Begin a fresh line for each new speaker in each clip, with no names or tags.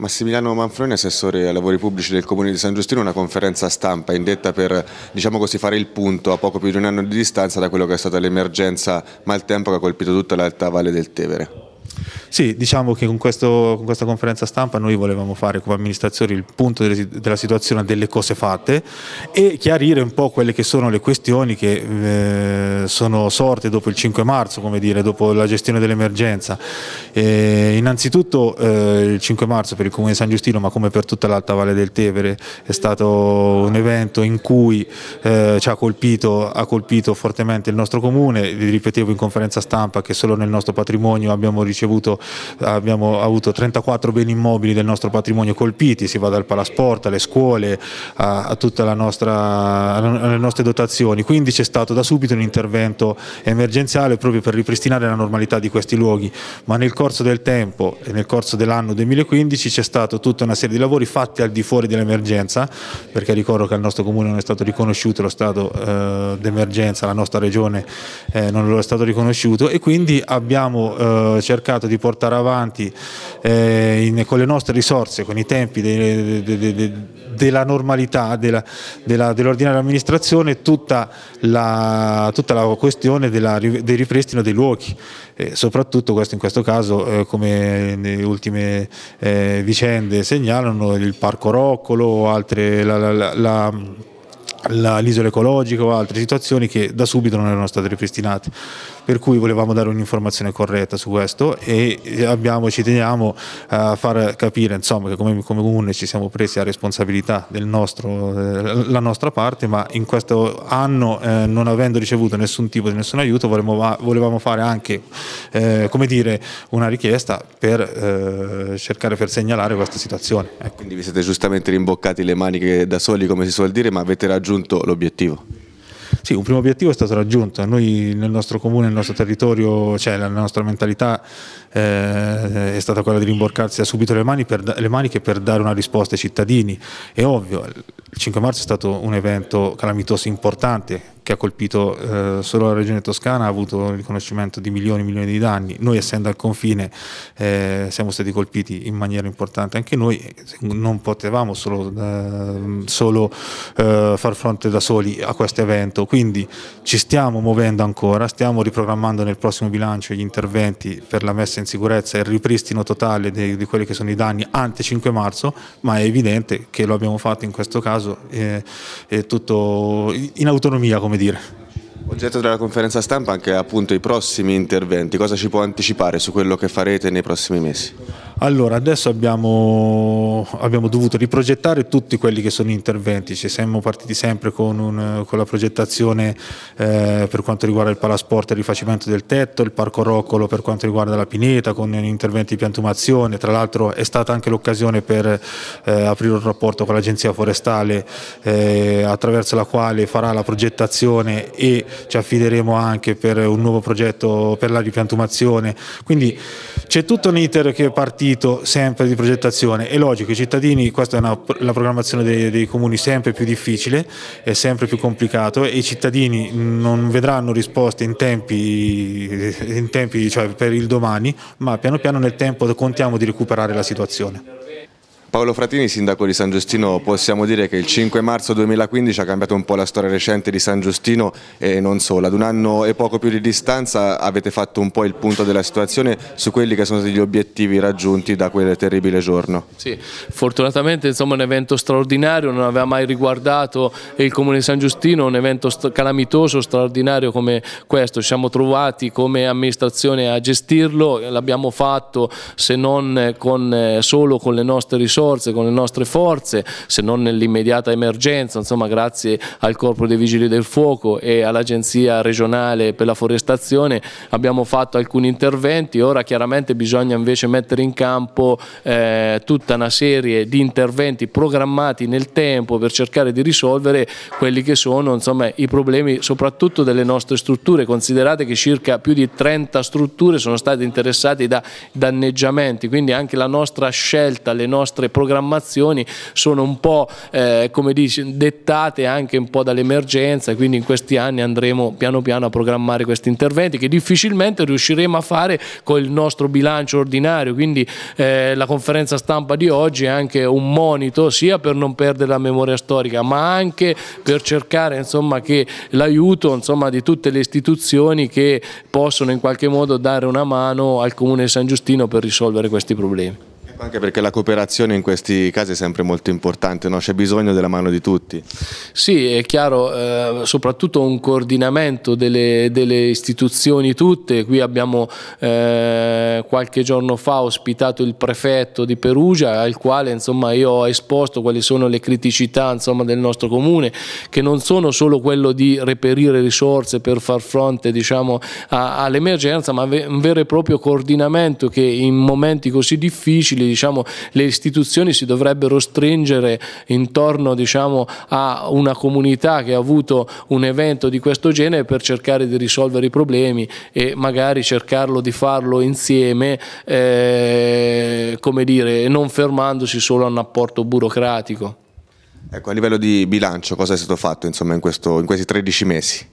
Massimiliano Manfroni, assessore ai lavori pubblici del Comune di San Giustino, una conferenza stampa indetta per diciamo così, fare il punto a poco più di un anno di distanza da quello che è stata l'emergenza maltempo che ha colpito tutta l'alta valle del Tevere.
Sì, diciamo che con, questo, con, questa conferenza stampa noi volevamo fare come amministrazione il punto delle, della situazione delle cose fatte e chiarire un po' quelle che sono le questioni che eh, sono sorte dopo il 5 marzo, come dire, dopo la gestione dell'emergenza. Eh, innanzitutto eh, il 5 marzo per il Comune di San Giustino, ma come per tutta l'Alta Valle del Tevere, è stato un evento in cui eh, ci ha colpito, ha colpito fortemente il nostro Comune, vi ripetevo in conferenza stampa che solo nel nostro patrimonio abbiamo ricevuto abbiamo avuto 34 beni immobili del nostro patrimonio colpiti, si va dal palasport alle scuole, a, a tutte le nostre dotazioni, quindi c'è stato da subito un intervento emergenziale proprio per ripristinare la normalità di questi luoghi, ma nel corso del tempo e nel corso dell'anno 2015 c'è stata tutta una serie di lavori fatti al di fuori dell'emergenza, perché ricordo che al nostro comune non è stato riconosciuto lo stato eh, d'emergenza, la nostra regione eh, non lo è stato riconosciuto e quindi abbiamo eh, cercato di portare portare avanti eh, in, con le nostre risorse, con i tempi de, de, de, della normalità dell'ordinaria dell amministrazione tutta la, tutta la questione della, del ripristino dei luoghi, eh, soprattutto questo in questo caso eh, come le ultime eh, vicende segnalano il Parco Roccolo o altre... La, la, la, l'isola ecologica o altre situazioni che da subito non erano state ripristinate per cui volevamo dare un'informazione corretta su questo e eh, abbiamo, ci teniamo a far capire insomma, che come, come Comune ci siamo presi eh, la responsabilità della nostra parte, ma in questo anno eh, non avendo ricevuto nessun tipo di nessun aiuto volevamo, volevamo fare anche eh, come dire, una richiesta per eh, cercare per segnalare
questa situazione. Ecco. Quindi vi siete giustamente rimboccati le maniche da soli come si suol dire, ma avete raggiunto l'obiettivo?
Sì, un primo obiettivo è stato raggiunto. Noi nel nostro comune, nel nostro territorio, cioè la nostra mentalità eh, è stata quella di rimborcarsi subito le, mani per, le maniche per dare una risposta ai cittadini. È ovvio, il 5 marzo è stato un evento calamitoso importante che ha colpito eh, solo la regione toscana ha avuto il riconoscimento di milioni e milioni di danni. Noi essendo al confine eh, siamo stati colpiti in maniera importante anche noi, non potevamo solo, eh, solo eh, far fronte da soli a questo evento, quindi ci stiamo muovendo ancora, stiamo riprogrammando nel prossimo bilancio gli interventi per la messa in sicurezza e il ripristino totale di, di quelli che sono i danni ante 5 marzo, ma è evidente che lo abbiamo fatto in questo caso eh, tutto
in autonomia come dire. Oggetto della conferenza stampa anche appunto i prossimi interventi, cosa ci può anticipare su quello che farete nei prossimi mesi?
Allora, adesso abbiamo, abbiamo, dovuto riprogettare tutti quelli che sono interventi, ci siamo partiti sempre con, un, con la progettazione eh, per quanto riguarda il palasport e il rifacimento del tetto, il parco roccolo per quanto riguarda la pineta, con interventi di piantumazione, tra l'altro è stata anche l'occasione per eh, aprire un rapporto con l'agenzia forestale eh, attraverso la quale farà la progettazione e ci affideremo anche per un nuovo progetto per la ripiantumazione, quindi c'è tutto un iter che è partito partito sempre di progettazione. È logico, i cittadini, questa è una, la programmazione dei, dei, comuni sempre più difficile, è sempre più complicato e i cittadini non vedranno risposte in tempi, in tempi cioè per il domani, ma piano piano nel tempo contiamo di recuperare la situazione.
Paolo Fratini, sindaco di San Giustino, possiamo dire che il 5 marzo 2015 ha cambiato un po' la storia recente di San Giustino e non solo. Ad un anno e poco più di distanza avete fatto un po' il punto della situazione su quelli che sono stati gli obiettivi raggiunti da quel terribile giorno.
Sì, fortunatamente insomma un evento straordinario, non aveva mai riguardato il comune di San Giustino, un evento calamitoso, straordinario come questo. Ci siamo trovati come amministrazione a gestirlo, l'abbiamo fatto se non eh, con, eh, solo con le nostre risorse risorse, con le nostre forze, se non nell'immediata emergenza, insomma grazie al Corpo dei Vigili del Fuoco e all'Agenzia regionale per la forestazione abbiamo fatto alcuni interventi, ora chiaramente bisogna invece mettere in campo eh, tutta una serie di interventi programmati nel tempo per cercare di risolvere quelli che sono insomma, i problemi soprattutto delle nostre strutture, considerate che circa più di 30 strutture sono state interessate da danneggiamenti, quindi anche la nostra scelta, le nostre programmazioni sono un po' eh, come dice, dettate anche un po' dall'emergenza, quindi in questi anni andremo piano piano a programmare questi interventi che difficilmente riusciremo a fare col nostro bilancio ordinario, quindi eh, la conferenza stampa di oggi è anche un monito sia per non perdere la memoria storica ma anche per cercare insomma, che l'aiuto di tutte le istituzioni che possono in qualche modo dare una mano al Comune di San Giustino per risolvere questi problemi.
Anche perché la cooperazione in questi casi è sempre molto importante, no? c'è bisogno della mano di tutti. Sì, è
chiaro, eh, soprattutto un coordinamento delle, delle, istituzioni tutte, qui abbiamo eh, qualche giorno fa ospitato il prefetto di Perugia al quale insomma, io ho esposto quali sono le criticità insomma, del nostro comune, che non sono solo quello di reperire risorse per far fronte diciamo, all'emergenza, ma un vero e proprio coordinamento che in momenti così difficili diciamo, le istituzioni si dovrebbero stringere intorno diciamo, a una comunità che ha avuto un evento di questo genere per cercare di risolvere i problemi e magari cercarlo di farlo insieme, eh, come dire, non fermandosi solo a un apporto burocratico.
Ecco, a livello di bilancio cosa è stato fatto insomma, in, questo, in, questi 13 mesi?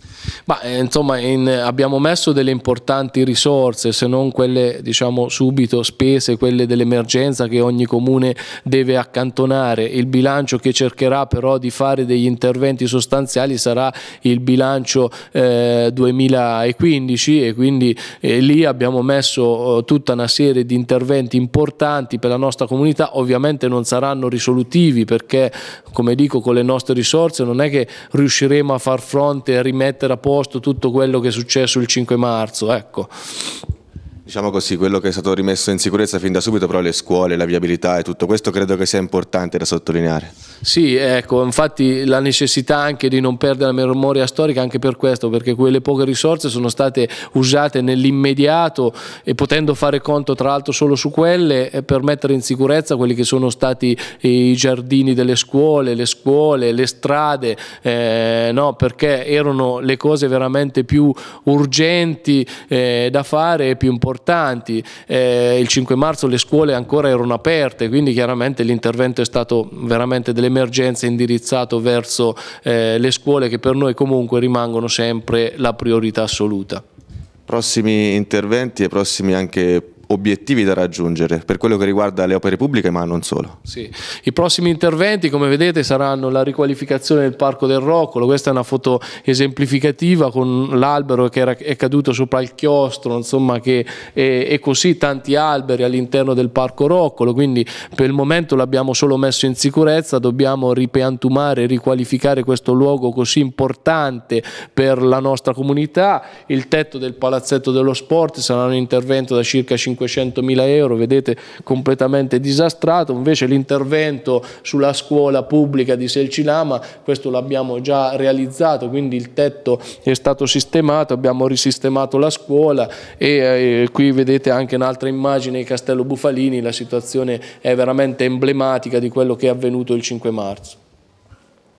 Bah, eh, insomma, in, abbiamo messo delle importanti risorse, se non quelle diciamo, subito spese, quelle dell'emergenza che ogni comune deve accantonare. Il bilancio che cercherà però di fare degli interventi sostanziali sarà il bilancio eh, 2015 e quindi eh, lì abbiamo messo eh, tutta una serie di interventi importanti per la nostra comunità, ovviamente non saranno risolutivi perché come come dico con le nostre risorse non è che riusciremo a far fronte e rimettere a posto tutto quello che è successo il 5 marzo ecco.
Diciamo così, quello che è stato rimesso in sicurezza fin da subito, però le scuole, la viabilità e tutto questo credo che sia importante da sottolineare.
Sì, ecco, infatti la necessità anche di non perdere la memoria storica anche per questo, perché quelle poche risorse sono state usate nell'immediato e potendo fare conto tra l'altro solo su quelle eh, per mettere in sicurezza quelli che sono stati eh, i giardini delle scuole, le scuole, le strade, eh, no, perché erano le cose veramente più urgenti eh, da fare e più importanti importanti, eh, il 5 marzo le scuole ancora erano aperte, quindi chiaramente l'intervento è stato veramente dell'emergenza indirizzato verso eh, le scuole che per noi comunque rimangono sempre la priorità assoluta.
Prossimi interventi e prossimi anche obiettivi da raggiungere per quello che riguarda le opere pubbliche ma non solo.
Sì. I prossimi interventi come
vedete saranno la riqualificazione del Parco del Roccolo,
questa è una foto esemplificativa con l'albero che era, è caduto sopra il chiostro, insomma che e, e così tanti alberi all'interno del Parco Roccolo, quindi per il momento l'abbiamo solo messo in sicurezza, dobbiamo ripiantumare, riqualificare questo luogo così importante per la nostra comunità, il tetto del palazzetto dello sport sarà un intervento da circa 50 500.000 euro, vedete completamente disastrato, invece l'intervento sulla scuola pubblica di Selcilama, questo l'abbiamo già realizzato, quindi il tetto è stato sistemato, abbiamo risistemato la scuola e eh, qui vedete anche un'altra immagine di Castello Bufalini, la situazione è veramente emblematica di quello che è avvenuto il 5 marzo.